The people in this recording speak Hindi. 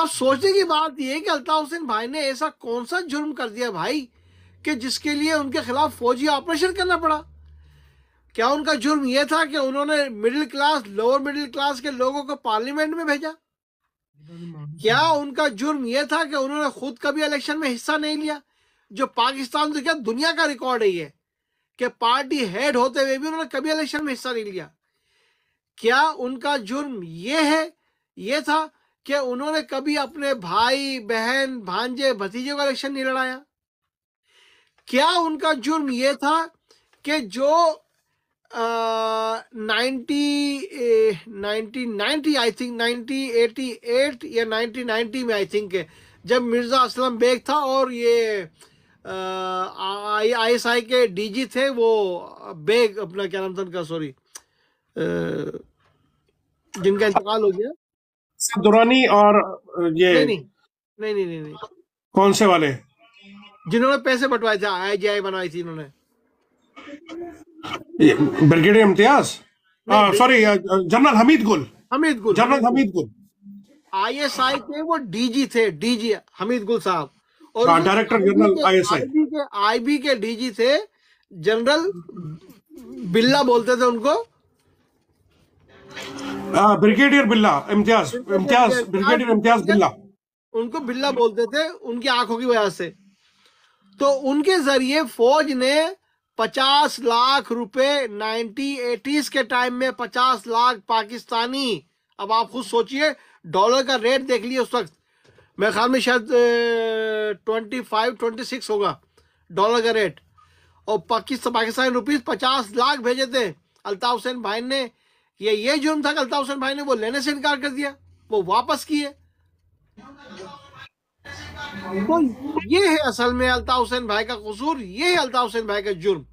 अब सोचने की बात यह कि अल्ताफ हुसैन भाई ने ऐसा कौन सा जुर्म कर दिया भाई कि जिसके लिए उनके खिलाफ फौजी ऑपरेशन करना पड़ा क्या उनका जुर्म यह था कि उन्होंने middle class lower middle class के लोगों को पार्लियामेंट में भेजा क्या उनका जुर्म यह था कि उन्होंने खुद कभी इलेक्शन में हिस्सा नहीं लिया जो पाकिस्तान तो क्या दुनिया का रिकॉर्ड है ये कि पार्टी हेड होते हुए भी उन्होंने कभी इलेक्शन में हिस्सा नहीं लिया क्या उनका जुर्म यह है यह था क्या उन्होंने कभी अपने भाई बहन भांजे भतीजे का इलेक्शन नहीं लड़ाया क्या उनका जुर्म यह था कि जो ninety ninety I think nineteen eighty eight या नाइनटीन नाइनटी में आई थिंक जब मिर्ज़ा असलम बेग था और ये आई एस आई के डीजी थे वो बेग अपना क्या नाम था उनका सॉरी जिनका इंतकाल हो गया सदरानी और ये नहीं नहीं नहीं नहीं, नहीं, कौन से वाले जिन्होंने पैसे बंटवाए थे आई आईजीआई बनवाई थी इन्होंने ब्रिगेडियर इम्तियाज सॉरी हाँ, जनरल हमीद गुल हमीद गुल जनरल हमीद गुल आईएसआई के वो डीजी थे डीजी हमीद गुल साहब और डायरेक्टर जनरल आईएसआई आईबी के डीजी थे जनरल बिल्ला बोलते थे उनको ब्रिगेडियर बिल्ला इम्तियाज इम्तियाज ब्रिगेडियर इम्तियाज बिल्ला उनको बिल्ला बोलते थे उनकी आंखों की वजह से तो उनके जरिए फौज ने 50 लाख रुपए नाइनटी एटीज के टाइम में 50 लाख पाकिस्तानी अब आप खुद सोचिए डॉलर का रेट देख लिए उस वक्त मेरे ख्याल में शायद ट्वेंटी फाइव ट्वेंटी सिक्स होगा डॉलर का रेट और पाकिस्तान पाकिस्तानी रुपीज पचास लाख भेजे थे अल्ताफ हुसैन भाई ने ये ये जुर्म था अल्ताफ हुसैन भाई ने वो लेने से इनकार कर दिया वो वापस किए तो ये है असल में अल्ताफ हुसैन भाई का कसूर ये है अल्ताफ हुसैन भाई का जुर्म